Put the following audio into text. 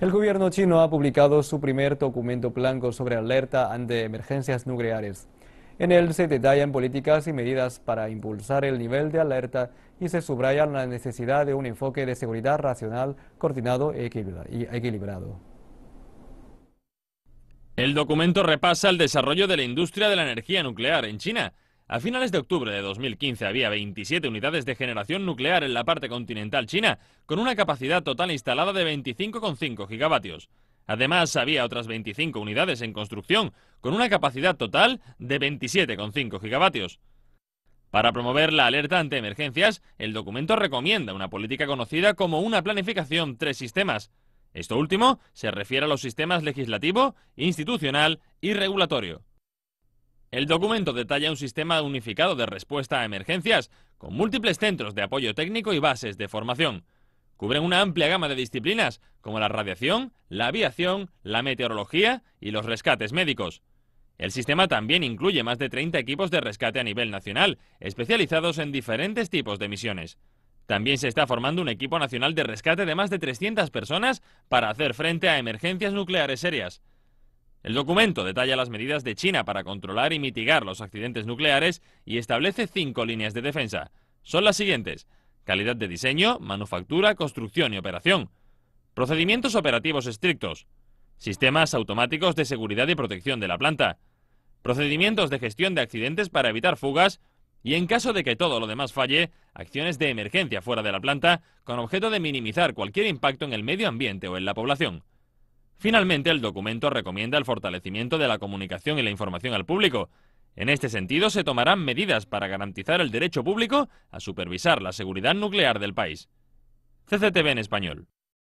El gobierno chino ha publicado su primer documento blanco sobre alerta ante emergencias nucleares. En él se detallan políticas y medidas para impulsar el nivel de alerta y se subraya la necesidad de un enfoque de seguridad racional, coordinado y equilibrado. El documento repasa el desarrollo de la industria de la energía nuclear en China a finales de octubre de 2015 había 27 unidades de generación nuclear en la parte continental china, con una capacidad total instalada de 25,5 gigavatios. Además, había otras 25 unidades en construcción, con una capacidad total de 27,5 gigavatios. Para promover la alerta ante emergencias, el documento recomienda una política conocida como una planificación tres sistemas. Esto último se refiere a los sistemas legislativo, institucional y regulatorio. El documento detalla un sistema unificado de respuesta a emergencias, con múltiples centros de apoyo técnico y bases de formación. Cubren una amplia gama de disciplinas, como la radiación, la aviación, la meteorología y los rescates médicos. El sistema también incluye más de 30 equipos de rescate a nivel nacional, especializados en diferentes tipos de misiones. También se está formando un equipo nacional de rescate de más de 300 personas para hacer frente a emergencias nucleares serias. El documento detalla las medidas de China para controlar y mitigar los accidentes nucleares y establece cinco líneas de defensa. Son las siguientes. Calidad de diseño, manufactura, construcción y operación. Procedimientos operativos estrictos. Sistemas automáticos de seguridad y protección de la planta. Procedimientos de gestión de accidentes para evitar fugas. Y en caso de que todo lo demás falle, acciones de emergencia fuera de la planta con objeto de minimizar cualquier impacto en el medio ambiente o en la población. Finalmente, el documento recomienda el fortalecimiento de la comunicación y la información al público. En este sentido, se tomarán medidas para garantizar el derecho público a supervisar la seguridad nuclear del país. CCTV en español.